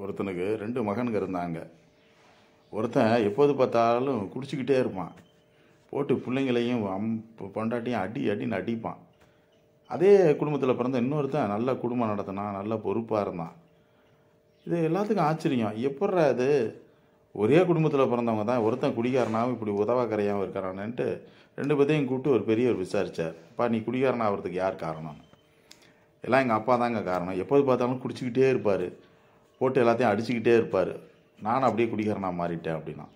ஒருத்தனுக்கு ரெண்டு மகனுங்க இருந்தாங்க ஒருத்தன் எப்போது பார்த்தாலும் குடிச்சிக்கிட்டே இருப்பான் போட்டு பிள்ளைங்களையும் அம் பொண்டாட்டியும் அடி அடின்னு அடிப்பான் அதே குடும்பத்தில் பிறந்த இன்னொருத்தன் நல்ல குடும்பம் நடத்தினான் நல்ல பொறுப்பாக இருந்தான் இது எல்லாத்துக்கும் ஆச்சரியம் எப்பட்றா அது ஒரே குடும்பத்தில் பிறந்தவங்க தான் ஒருத்தன் குடிகாரனாகவும் இப்படி உதவாக்கரையாகவும் இருக்கிறானேன்ட்டு ரெண்டு பேர்த்தையும் கூப்பிட்டு ஒரு பெரியவர் விசாரித்தார் அப்பா நீ குடிகாரனாகிறதுக்கு யார் காரணம் எல்லாம் எங்கள் அப்பா தாங்க காரணம் எப்போது பார்த்தாலும் குடிச்சிக்கிட்டே இருப்பார் போட்டு எல்லாத்தையும் அடிச்சுக்கிட்டே இருப்பார் நான் அப்படியே குடிகாரனாக மாறிட்டேன் அப்படின்னா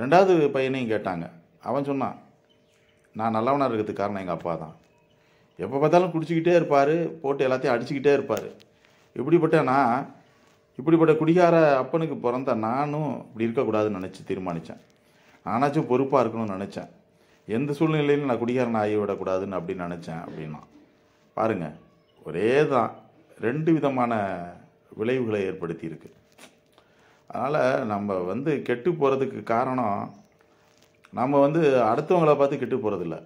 ரெண்டாவது பையனையும் கேட்டாங்க அவன் சொன்னான் நான் நல்லவனாக இருக்கிறதுக்கு காரணம் எங்கள் அப்பா தான் எப்போ பார்த்தாலும் குடிச்சிக்கிட்டே இருப்பார் போட்டு எல்லாத்தையும் அடிச்சுக்கிட்டே இருப்பார் இப்படிப்பட்ட நான் இப்படிப்பட்ட குடிகார அப்பனுக்கு பிறந்த நானும் இப்படி இருக்கக்கூடாதுன்னு நினச்சி தீர்மானித்தேன் நானாச்சும் பொறுப்பாக இருக்கணும்னு நினச்சேன் எந்த சூழ்நிலையிலும் நான் குடிகாரனை ஆகி விடக்கூடாதுன்னு அப்படின்னு நினச்சேன் அப்படின்னா பாருங்கள் ஒரே தான் ரெண்டு விதமான விளைவுகளை ஏற்படுத்தியிருக்கு அதனால் நம்ம வந்து கெட்டு போகிறதுக்கு காரணம் நம்ம வந்து அடுத்தவங்களை பார்த்து கெட்டு போகிறதில்ல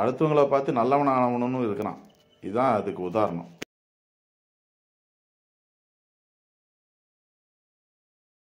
அடுத்தவங்களை பார்த்து நல்லவனாகணும்னு இருக்கிறான் இதுதான் அதுக்கு உதாரணம்